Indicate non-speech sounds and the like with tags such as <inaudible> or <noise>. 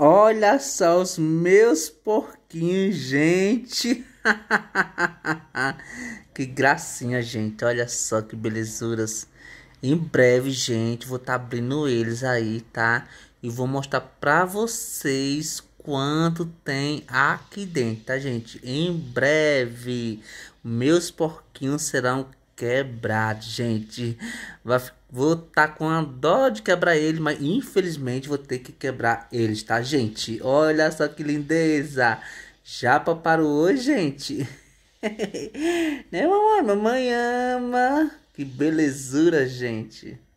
Olha só os meus porquinhos, gente. <laughs> que gracinha, gente. Olha só que belezuras. Em breve, gente, vou estar tá abrindo eles aí, tá? E vou mostrar pra vocês quanto tem aqui dentro, tá, gente? Em breve, meus porquinhos serão quebrado, gente. Vai, vou tá com a dó de quebrar ele, mas infelizmente vou ter que quebrar eles, tá, gente? Olha só que lindeza. Japa parou hoje, gente. <laughs> né, mamãe? Mamãe ama. Que belezura, gente.